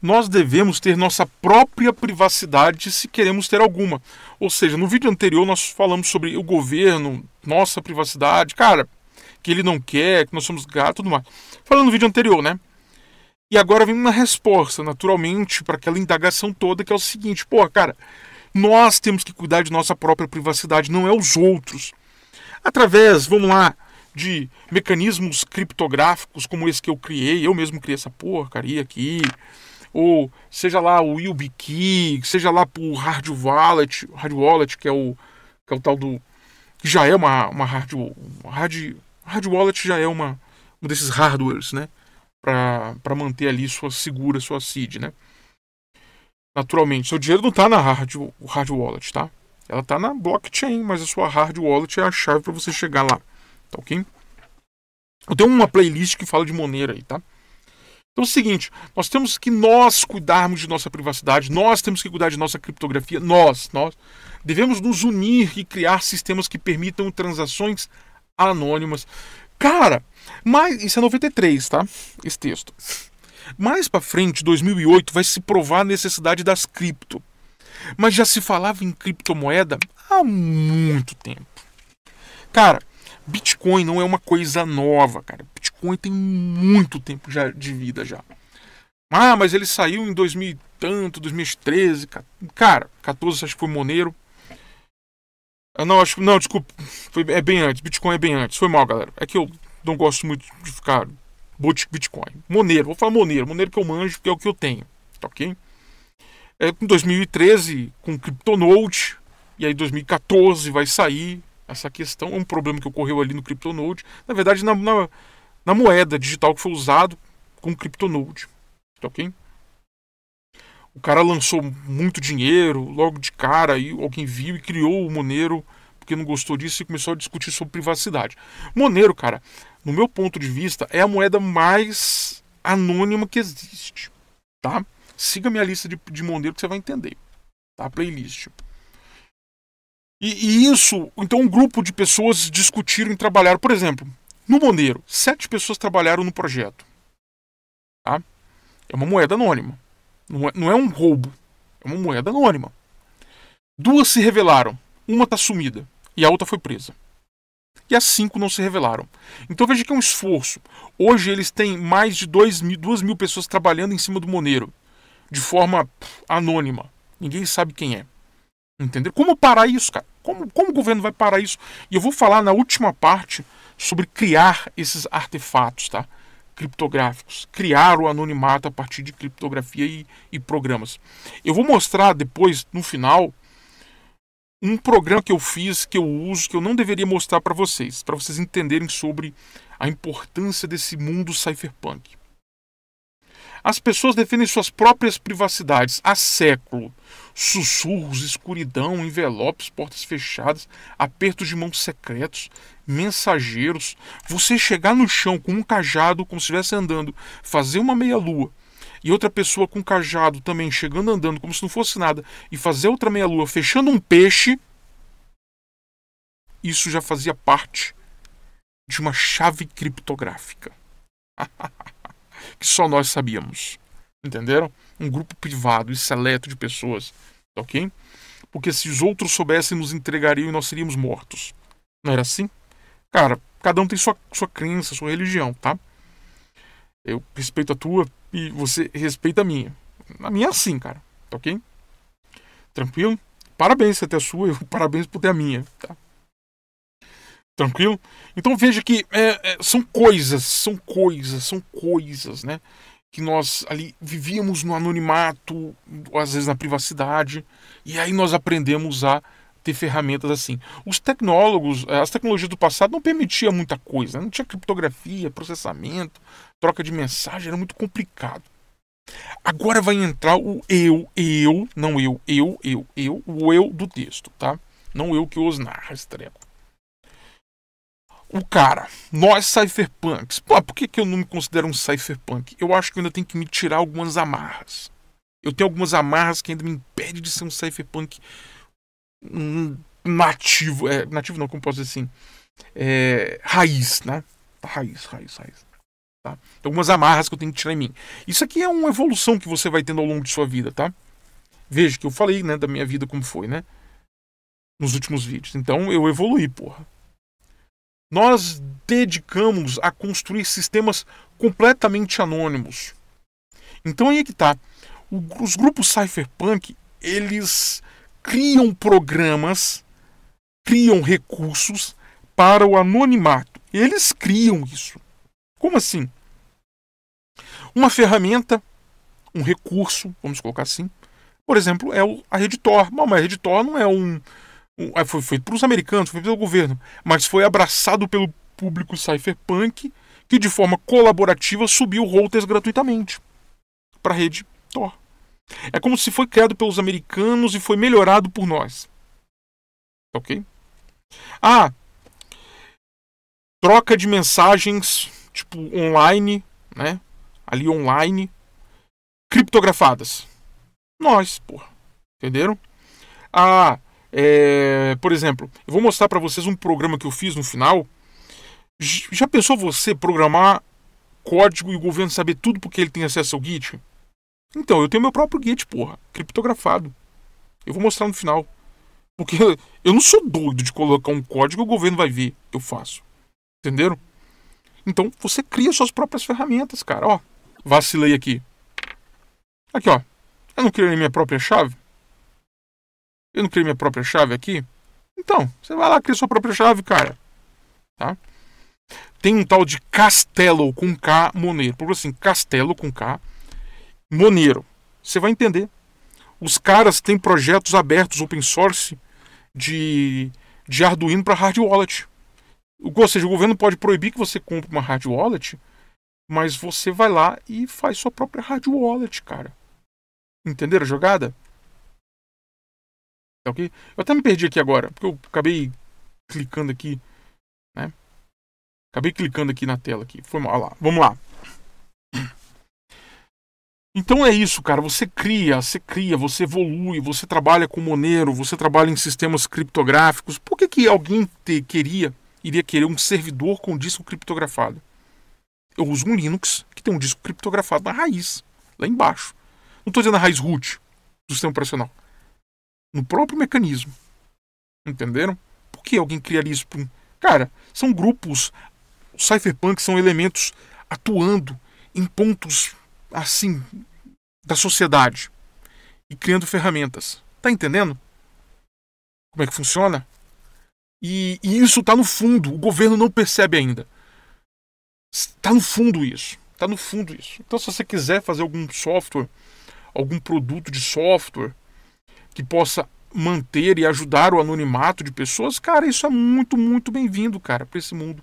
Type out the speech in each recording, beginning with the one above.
nós devemos ter nossa própria privacidade se queremos ter alguma. Ou seja, no vídeo anterior nós falamos sobre o governo, nossa privacidade, cara, que ele não quer, que nós somos gato, tudo mais. Falando no vídeo anterior, né? E agora vem uma resposta, naturalmente, para aquela indagação toda que é o seguinte: pô, cara, nós temos que cuidar de nossa própria privacidade, não é os outros. Através, vamos lá, de mecanismos criptográficos como esse que eu criei, eu mesmo criei essa porcaria aqui, ou seja lá o YubiKey, seja lá o Hard Wallet, Hard Wallet que é o que é o tal do que já é uma uma hard uma hard, hard wallet já é uma um desses hardwares, né? Para manter ali sua segura, sua seed, né? Naturalmente, seu dinheiro não está na hard, hard wallet, tá? Ela está na blockchain, mas a sua hard wallet é a chave para você chegar lá, tá ok? Eu tenho uma playlist que fala de Monero aí, tá? Então é o seguinte, nós temos que nós cuidarmos de nossa privacidade, nós temos que cuidar de nossa criptografia, nós, nós devemos nos unir e criar sistemas que permitam transações anônimas. Cara, mas isso é 93, tá? Esse texto. Mais para frente, 2008, vai se provar a necessidade das cripto. Mas já se falava em criptomoeda há muito tempo. Cara, Bitcoin não é uma coisa nova, cara. Bitcoin tem muito tempo já de vida já. Ah, mas ele saiu em 2000 e tanto, 2013, cara, 14 acho que foi Monero. Ah, não, acho não, desculpa, foi, é bem antes, Bitcoin é bem antes. Foi mal, galera. É que eu não gosto muito de ficar Bitcoin. Monero, vou falar Monero, Monero que eu manjo, que é o que eu tenho, tá OK? É, em 2013 com CryptoNote e aí 2014 vai sair essa questão. Um problema que ocorreu ali no CryptoNode. Na verdade, na, na, na moeda digital que foi usado com o CryptoNode. Tá ok? O cara lançou muito dinheiro logo de cara. e alguém viu e criou o Monero porque não gostou disso e começou a discutir sobre privacidade. Monero, cara, no meu ponto de vista, é a moeda mais anônima que existe. Tá? Siga minha lista de, de Monero que você vai entender. Tá? Playlist. E, e isso, então, um grupo de pessoas discutiram e trabalharam. Por exemplo, no Monero, sete pessoas trabalharam no projeto. Tá? É uma moeda anônima. Não é, não é um roubo. É uma moeda anônima. Duas se revelaram. Uma está sumida e a outra foi presa. E as cinco não se revelaram. Então veja que é um esforço. Hoje eles têm mais de 2 mil, duas mil pessoas trabalhando em cima do Monero. De forma pff, anônima. Ninguém sabe quem é. Entendeu? Como parar isso, cara? Como, como o governo vai parar isso? E eu vou falar na última parte sobre criar esses artefatos, tá? criptográficos, criar o anonimato a partir de criptografia e, e, programas. Eu vou mostrar depois, no final, um programa que eu fiz, que eu uso, que eu não deveria mostrar para vocês, para vocês entenderem sobre a importância desse mundo cyberpunk. As pessoas defendem suas próprias privacidades há século. Sussurros, escuridão, envelopes, portas fechadas, apertos de mãos secretos, mensageiros. Você chegar no chão com um cajado, como se estivesse andando, fazer uma meia-lua, e outra pessoa com cajado também chegando andando, como se não fosse nada, e fazer outra meia-lua fechando um peixe. Isso já fazia parte de uma chave criptográfica. que só nós sabíamos. Entenderam? Um grupo privado e seleto de pessoas, tá ok? Porque se os outros soubessem, nos entregariam e nós seríamos mortos. Não era assim? Cara, cada um tem sua, sua crença, sua religião, tá? Eu respeito a tua e você respeita a minha. A minha é assim, cara, tá ok? Tranquilo? Parabéns por ter a sua, e parabéns por ter a minha, tá? Tranquilo? Então veja que é, é, são coisas, são coisas, são coisas, né? Que nós ali vivíamos no anonimato, às vezes na privacidade, e aí nós aprendemos a ter ferramentas assim. Os tecnólogos, eh, as tecnologias do passado não permitiam muita coisa, né, não tinha criptografia, processamento, troca de mensagem, era muito complicado. Agora vai entrar o eu, eu, não eu, eu, eu, eu, o eu do texto, tá? Não eu que os narra treco o cara, nós cypherpunks. Pô, por que, que eu não me considero um cypherpunk? Eu acho que eu ainda tenho que me tirar algumas amarras. Eu tenho algumas amarras que ainda me impede de ser um cypherpunk hum, nativo. É, nativo não, como posso dizer assim? É, raiz, né? Tá, raiz, raiz, raiz. Tá? Tem algumas amarras que eu tenho que tirar em mim. Isso aqui é uma evolução que você vai tendo ao longo de sua vida, tá? Veja que eu falei, né, da minha vida como foi, né? Nos últimos vídeos. Então eu evolui, porra nós dedicamos a construir sistemas completamente anônimos. Então aí é que tá. O, os grupos cypherpunk, eles criam programas, criam recursos para o anonimato. Eles criam isso. Como assim? Uma ferramenta, um recurso, vamos colocar assim. Por exemplo, é a Reditor. Mas a Reditor não é um é, foi feito os americanos, foi pelo governo, mas foi abraçado pelo público cypherpunk, que de forma colaborativa subiu routers gratuitamente para a rede Tor. É como se foi criado pelos americanos e foi melhorado por nós. Tá ok? Ah, troca de mensagens tipo online, né? Ali online, criptografadas. Nós, porra. Entenderam? Ah, é, por exemplo, eu vou mostrar para vocês um programa que eu fiz no final. Já pensou você programar código e o governo saber tudo porque ele tem acesso ao Git? Então, eu tenho meu próprio Git, porra, criptografado. Eu vou mostrar no final. Porque eu não sou doido de colocar um código e o governo vai ver. Eu faço. Entenderam? Então, você cria suas próprias ferramentas, cara. Ó, vacilei aqui. Aqui, ó. Eu não criei minha própria chave? Eu não criei minha própria chave aqui? Então, você vai lá criar sua própria chave, cara. Tá? Tem um tal de Castelo com K Monero. Por assim, Castelo com K Monero. Você vai entender. Os caras têm projetos abertos open source de, de Arduino para hard wallet. Ou seja, o governo pode proibir que você compre uma hard wallet, mas você vai lá e faz sua própria hard wallet, cara. Entenderam a jogada? Tá ok? Eu até me perdi aqui agora, porque eu acabei clicando aqui, né? Acabei clicando aqui na tela aqui. Foi mal, lá. Vamos lá. Então é isso, cara. Você cria, você cria, você evolui, você trabalha com Monero, você trabalha em sistemas criptográficos. Por que, que alguém te, queria, iria querer um servidor com disco criptografado? Eu uso um Linux que tem um disco criptografado na raiz, lá embaixo. Não estou dizendo a raiz root do sistema operacional no próprio mecanismo. Entenderam? Por que alguém criaria isso? Cara, são grupos. O cypherpunk são elementos atuando em pontos assim da sociedade e criando ferramentas. Tá entendendo? Como é que funciona? E, e isso tá no fundo, o governo não percebe ainda. Tá no fundo isso. Tá no fundo isso. Então se você quiser fazer algum software, algum produto de software, que possa manter e ajudar o anonimato de pessoas, cara, isso é muito, muito bem-vindo, cara, para esse mundo.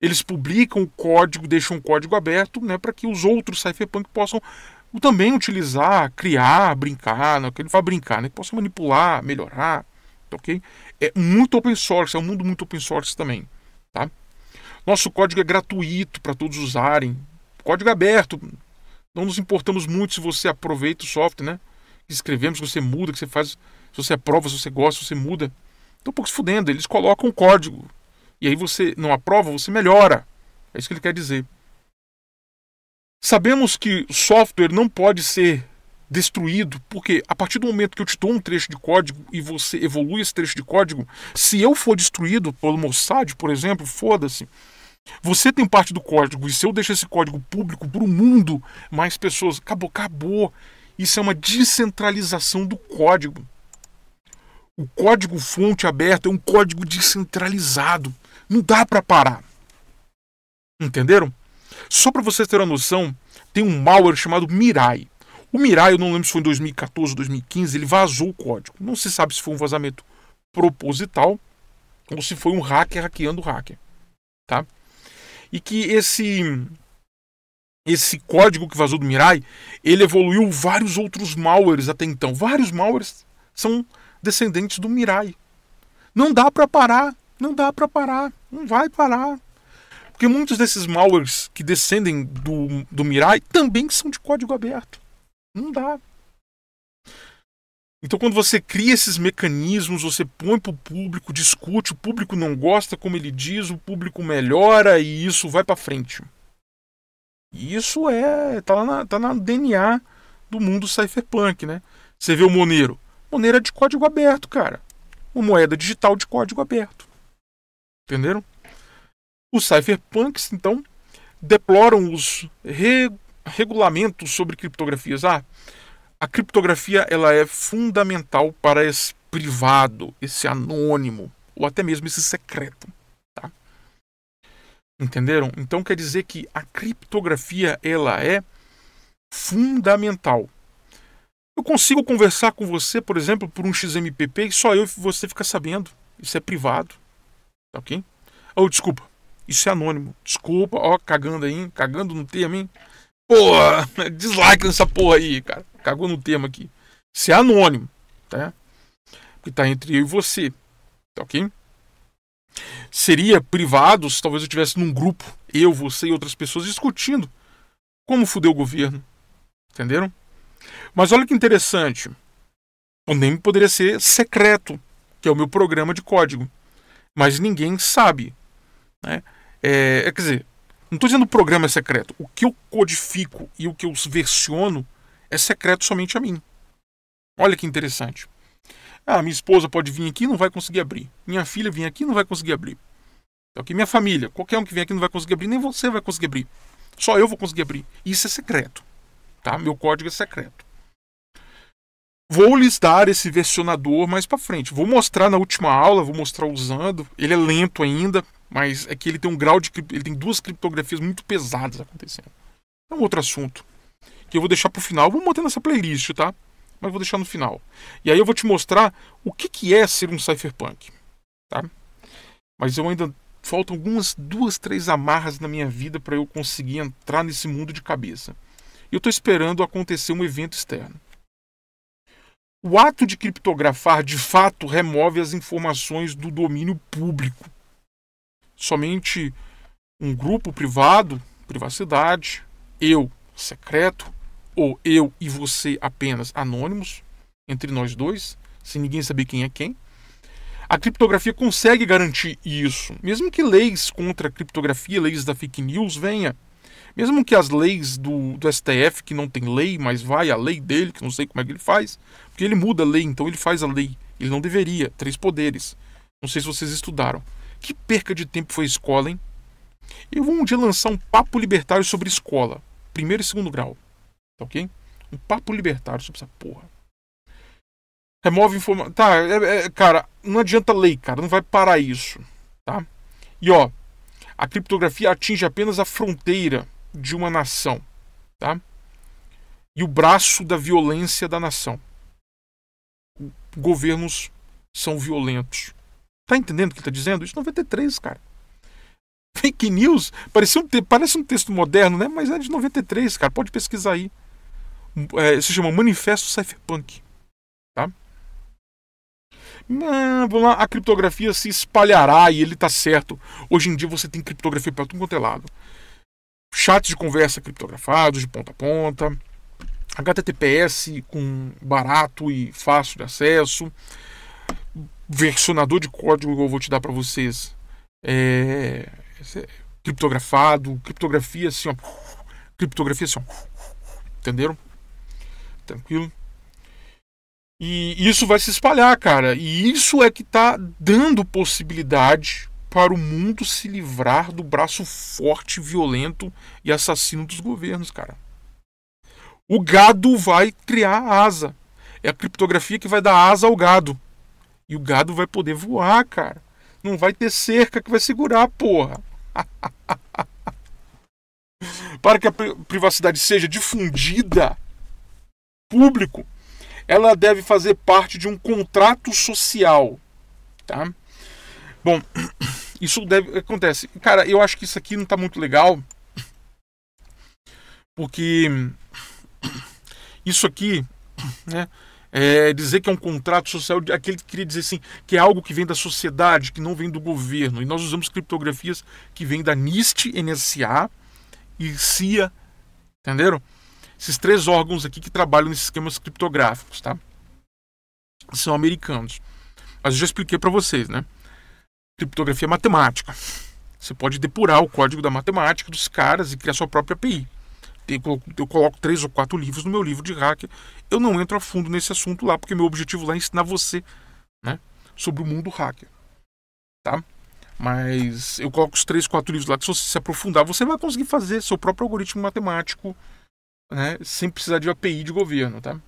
Eles publicam o código, deixam o código aberto, né, para que os outros cypherpunk possam também utilizar, criar, brincar, não, né, que ele vai brincar, né, que possa manipular, melhorar, tá ok? É muito open source, é um mundo muito open source também, tá? Nosso código é gratuito para todos usarem, código aberto. Não nos importamos muito se você aproveita o software, né? escrevemos, que você muda, que você faz, se você aprova, se você gosta, se você muda. Estão um pouco se fudendo, eles colocam um código. E aí você não aprova, você melhora. É isso que ele quer dizer. Sabemos que o software não pode ser destruído, porque a partir do momento que eu te dou um trecho de código e você evolui esse trecho de código, se eu for destruído pelo Mossad, por exemplo, foda-se. Você tem parte do código e se eu deixar esse código público para o mundo, mais pessoas, acabou, acabou. Isso é uma descentralização do código. O código fonte aberto é um código descentralizado. Não dá para parar. Entenderam? Só para vocês terem uma noção, tem um malware chamado Mirai. O Mirai, eu não lembro se foi em 2014 ou 2015, ele vazou o código. Não se sabe se foi um vazamento proposital ou se foi um hacker hackeando o hacker, tá? E que esse esse código que vazou do Mirai, ele evoluiu vários outros malwares até então. Vários malwares são descendentes do Mirai. Não dá para parar, não dá para parar, não vai parar. Porque muitos desses malwares que descendem do, do Mirai também são de código aberto. Não dá. Então, quando você cria esses mecanismos, você põe para o público, discute, o público não gosta, como ele diz, o público melhora e isso vai para frente. E isso é. tá lá na, tá na DNA do mundo cypherpunk, né? Você vê o Monero. Monero é de código aberto, cara. Uma moeda digital de código aberto. Entenderam? Os cypherpunks, então, deploram os re regulamentos sobre criptografias. Ah, a criptografia ela é fundamental para esse privado, esse anônimo, ou até mesmo esse secreto. Entenderam? Então quer dizer que a criptografia ela é fundamental. Eu consigo conversar com você, por exemplo, por um XMPP e só eu e você fica sabendo. Isso é privado. Tá ok? Oh, desculpa. Isso é anônimo. Desculpa, ó, cagando aí, hein? cagando no tema, hein? Porra, dislike nessa porra aí, cara. Cagou no tema aqui. Isso é anônimo, tá? que tá entre eu e você. Tá ok? seria privado se talvez eu tivesse num grupo, eu, você e outras pessoas discutindo como fuder o governo. Entenderam? Mas olha que interessante. O nome poderia ser secreto, que é o meu programa de código. Mas ninguém sabe. Né? É, é quer dizer, não estou dizendo programa é secreto. O que eu codifico e o que eu versiono é secreto somente a mim. Olha que interessante. Ah, minha esposa pode vir aqui não vai conseguir abrir. Minha filha vem aqui não vai conseguir abrir. Então, aqui, minha família, qualquer um que vem aqui não vai conseguir abrir, nem você vai conseguir abrir. Só eu vou conseguir abrir. Isso é secreto. Tá? Meu código é secreto. Vou listar esse versionador mais para frente. Vou mostrar na última aula, vou mostrar usando. Ele é lento ainda, mas é que ele tem um grau de ele tem duas criptografias muito pesadas acontecendo. É um outro assunto que eu vou deixar para o final. Vou manter nessa playlist, tá? mas vou deixar no final. E aí eu vou te mostrar o que, que é ser um cypherpunk. Tá? Mas eu ainda faltam algumas duas, três amarras na minha vida para eu conseguir entrar nesse mundo de cabeça. Eu estou esperando acontecer um evento externo. O ato de criptografar de fato remove as informações do domínio público. Somente um grupo privado, privacidade, eu, secreto, ou eu e você apenas anônimos, entre nós dois, sem ninguém saber quem é quem. A criptografia consegue garantir isso, mesmo que leis contra a criptografia, leis da fake news venha, mesmo que as leis do, do STF, que não tem lei, mas vai a lei dele, que não sei como é que ele faz, porque ele muda a lei, então ele faz a lei, ele não deveria, três poderes. Não sei se vocês estudaram. Que perca de tempo foi a escola, hein? Eu vou um dia lançar um papo libertário sobre escola, primeiro e segundo grau. Tá ok? Um papo libertário sobre essa porra. Remove informação. Tá, é, é, cara, não adianta lei, cara. Não vai parar isso. Tá? E ó, a criptografia atinge apenas a fronteira de uma nação. Tá? E o braço da violência da nação. Governos são violentos. Tá entendendo o que ele tá dizendo? Isso é 93, cara. Fake news parece um, parece um texto moderno, né? Mas é de 93, cara. Pode pesquisar aí. É, se chama Manifesto Cypherpunk. Tá? vamos lá, a criptografia se espalhará e ele tá certo. Hoje em dia você tem criptografia para tudo quanto é lado. Chats de conversa criptografados de ponta a ponta. HTTPS com barato e fácil de acesso. Versionador de código que eu vou te dar para vocês. É, é... criptografado, criptografia assim, ó. Criptografia assim, ó. Entenderam? tranquilo? E isso vai se espalhar, cara. E isso é que está dando possibilidade para o mundo se livrar do braço forte, violento e assassino dos governos, cara. O gado vai criar asa. É a criptografia que vai dar asa ao gado. E o gado vai poder voar, cara. Não vai ter cerca que vai segurar, porra. para que a privacidade seja difundida público, ela deve fazer parte de um contrato social, tá? Bom, isso deve acontece. Cara, eu acho que isso aqui não tá muito legal. Porque isso aqui, né, é dizer que é um contrato social, aquele que queria dizer assim, que é algo que vem da sociedade, que não vem do governo. E nós usamos criptografias que vêm da NIST, NSA e CIA, entenderam? Esses três órgãos aqui que trabalham nesses esquemas criptográficos, tá? São americanos. Mas eu já expliquei para vocês, né? Criptografia é matemática. Você pode depurar o código da matemática dos caras e criar sua própria API. Eu coloco três ou quatro livros no meu livro de hacker. Eu não entro a fundo nesse assunto lá, porque meu objetivo lá é ensinar você, né? Sobre o mundo hacker. Tá? Mas eu coloco os três, quatro livros lá que se você se aprofundar, você vai conseguir fazer seu próprio algoritmo matemático né, sem precisar de API de governo, tá?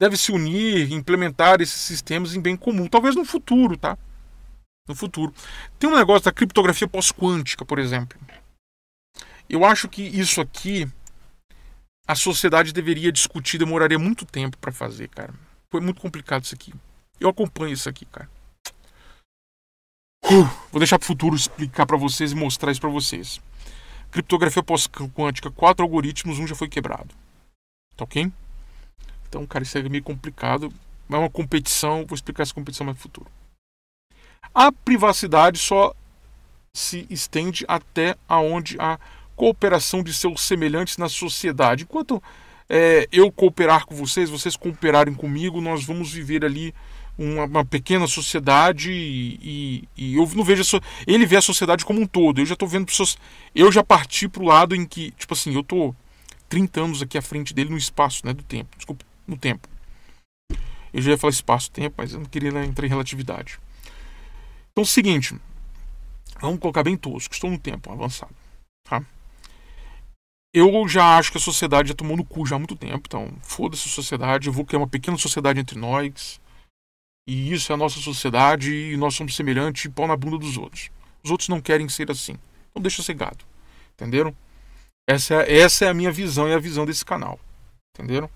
Deve se unir, implementar esses sistemas em bem comum, talvez no futuro, tá? No futuro. Tem um negócio da criptografia pós-quântica, por exemplo. Eu acho que isso aqui a sociedade deveria discutir, demoraria muito tempo para fazer, cara. Foi muito complicado isso aqui. Eu acompanho isso aqui, cara. Uh, vou deixar pro futuro explicar para vocês e mostrar isso para vocês criptografia pós-quântica, quatro algoritmos, um já foi quebrado. Tá ok? Então, cara, isso é meio complicado. É uma competição, vou explicar essa competição mais no futuro. A privacidade só se estende até aonde a cooperação de seus semelhantes na sociedade. Enquanto é, eu cooperar com vocês, vocês cooperarem comigo, nós vamos viver ali uma, uma pequena sociedade e, e, eu não vejo so... ele vê a sociedade como um todo. Eu já estou vendo pessoas, eu já parti para o lado em que, tipo assim, eu tô 30 anos aqui à frente dele no espaço, né, do tempo. Desculpa, no tempo. Eu já ia falar espaço-tempo, mas eu não queria né, entrar em relatividade. Então, é o seguinte, vamos colocar bem tosco, estou no tempo avançado, tá? Eu já acho que a sociedade já tomou no cu já há muito tempo, então foda-se a sociedade, eu vou criar uma pequena sociedade entre nós, e isso é a nossa sociedade e nós somos semelhantes pau na bunda dos outros. Os outros não querem ser assim. Então deixa ser gado. Entenderam? Essa, essa é a minha visão e a visão desse canal. Entenderam?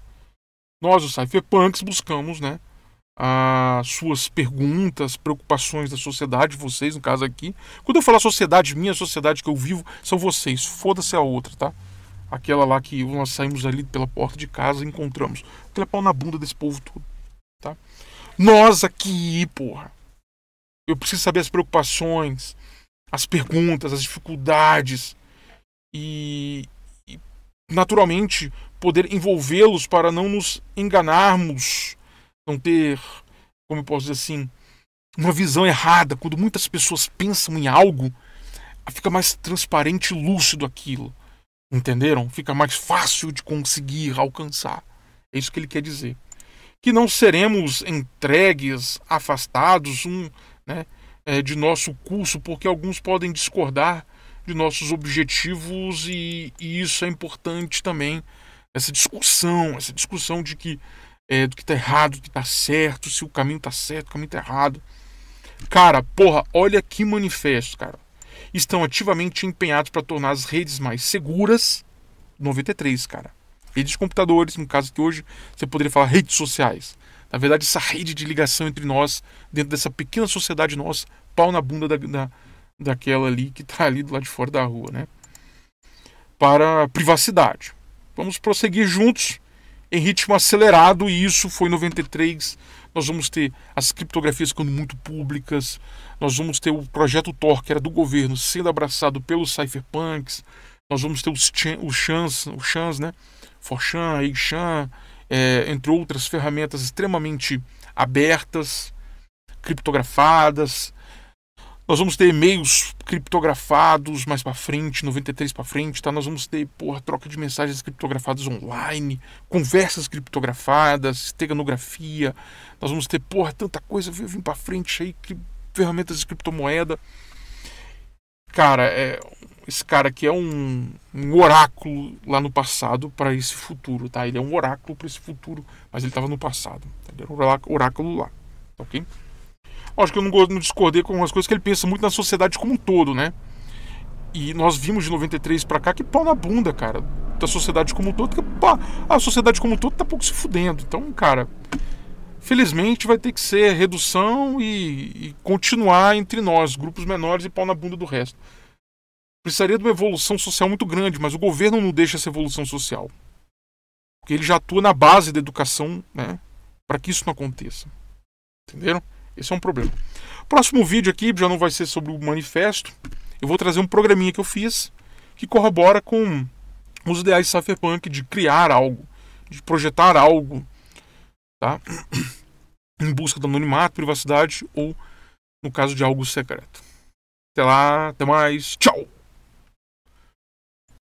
Nós, os cypherpunks, buscamos né, as suas perguntas, preocupações da sociedade, vocês, no caso aqui. Quando eu falo sociedade minha, sociedade que eu vivo, são vocês. Foda-se a outra, tá? Aquela lá que nós saímos ali pela porta de casa e encontramos. Aquela é pau na bunda desse povo todo, tá? Nós aqui, porra. Eu preciso saber as preocupações, as perguntas, as dificuldades. E, e naturalmente, poder envolvê-los para não nos enganarmos. Não ter, como eu posso dizer assim, uma visão errada. Quando muitas pessoas pensam em algo, fica mais transparente e lúcido aquilo. Entenderam? Fica mais fácil de conseguir alcançar. É isso que ele quer dizer que não seremos entregues, afastados um, né, é, de nosso curso, porque alguns podem discordar de nossos objetivos e, e isso é importante também, essa discussão, essa discussão de que é, do que tá errado, do que tá certo, se o caminho tá certo, o caminho tá errado. Cara, porra, olha que manifesto, cara. Estão ativamente empenhados para tornar as redes mais seguras. 93, cara redes de computadores, no caso que hoje você poderia falar redes sociais. Na verdade, essa rede de ligação entre nós, dentro dessa pequena sociedade nossa, pau na bunda da, da daquela ali que está ali do lado de fora da rua, né? Para a privacidade. Vamos prosseguir juntos em ritmo acelerado, e isso foi em 93. Nós vamos ter as criptografias ficando muito públicas, nós vamos ter o projeto Tor, que era do governo, sendo abraçado pelos cypherpunks, nós vamos ter os, chan, os chans, né? Forchan, Eichan, é, entre outras ferramentas extremamente abertas, criptografadas. Nós vamos ter e-mails criptografados mais para frente, 93 para frente, tá? Nós vamos ter, porra, troca de mensagens criptografadas online, conversas criptografadas, esteganografia. Nós vamos ter, porra, tanta coisa vir para frente aí, que, ferramentas de criptomoeda. Cara, é esse cara aqui é um, um oráculo lá no passado para esse futuro, tá? Ele é um oráculo para esse futuro, mas ele estava no passado. Tá? Ele era um oráculo lá, tá ok? Acho que eu não, não discordei com algumas coisas que ele pensa muito na sociedade como um todo, né? E nós vimos de 93 para cá que pau na bunda, cara, da sociedade como um todo, que pá, a sociedade como um todo tá pouco se fudendo. Então, cara, felizmente vai ter que ser redução e, e, continuar entre nós, grupos menores e pau na bunda do resto precisaria de uma evolução social muito grande, mas o governo não deixa essa evolução social. Porque ele já atua na base da educação né, para que isso não aconteça. Entenderam? Esse é um problema. Próximo vídeo aqui já não vai ser sobre o manifesto. Eu vou trazer um programinha que eu fiz que corrobora com os ideais de cypherpunk de criar algo, de projetar algo, tá? em busca do anonimato, privacidade ou no caso de algo secreto. Até lá, até mais. Tchau!